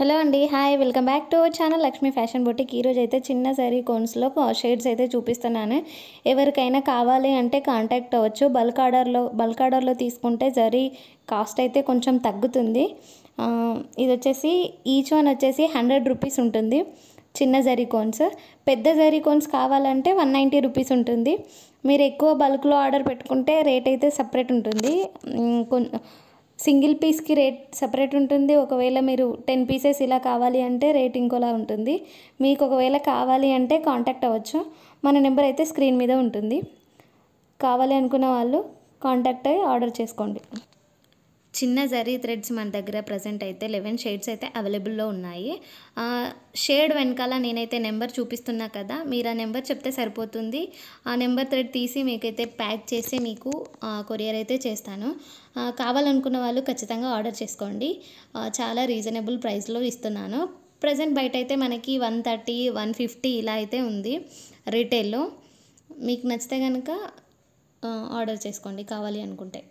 hello అండి hi welcome back to our channel Lakshmi fashion boutique ఈరోజు అయితే చిన్న శారీ కోన్స్లో షేడ్స్ అయితే చూపిస్తున్నాను ఎవరికైనా కావాలి అంటే కాంటాక్ట్ అవ్వచ్చు బల్క్ ఆర్డర్లో బల్క్ ఆర్డర్లో తీసుకుంటే జరీ కాస్ట్ అయితే కొంచెం తగ్గుతుంది ఇది వచ్చేసి ఈచ్ వన్ వచ్చేసి హండ్రెడ్ రూపీస్ ఉంటుంది చిన్న జరీ కోన్స్ పెద్ద జరీ కోన్స్ కావాలంటే వన్ నైంటీ రూపీస్ ఉంటుంది మీరు ఎక్కువ బల్క్లో ఆర్డర్ పెట్టుకుంటే రేట్ అయితే సపరేట్ ఉంటుంది సింగిల్ పీస్కి రేట్ సపరేట్ ఉంటుంది ఒకవేళ మీరు టెన్ పీసెస్ ఇలా కావాలి అంటే రేట్ ఇంకోలా ఉంటుంది మీకు ఒకవేళ కావాలి అంటే కాంటాక్ట్ అవ్వచ్చు మన నెంబర్ అయితే స్క్రీన్ మీద ఉంటుంది కావాలి అనుకున్న వాళ్ళు కాంటాక్ట్ అయ్యి ఆర్డర్ చేసుకోండి చిన్న జరీ థ్రెడ్స్ మన దగ్గర ప్రజెంట్ అయితే లెవెన్ షేడ్స్ అయితే అవైలబుల్లో ఉన్నాయి షేడ్ వెనకాల నేనైతే నెంబర్ చూపిస్తున్నా కదా మీరు ఆ నెంబర్ చెప్తే సరిపోతుంది ఆ నెంబర్ థ్రెడ్ తీసి మీకైతే ప్యాక్ చేసి మీకు కొరియర్ అయితే చేస్తాను కావాలనుకున్న వాళ్ళు ఖచ్చితంగా ఆర్డర్ చేసుకోండి చాలా రీజనబుల్ ప్రైస్లో ఇస్తున్నాను ప్రజెంట్ బయట అయితే మనకి వన్ థర్టీ వన్ ఫిఫ్టీ ఇలా అయితే ఉంది రీటైల్లో మీకు నచ్చితే కనుక ఆర్డర్ చేసుకోండి కావాలి అనుకుంటే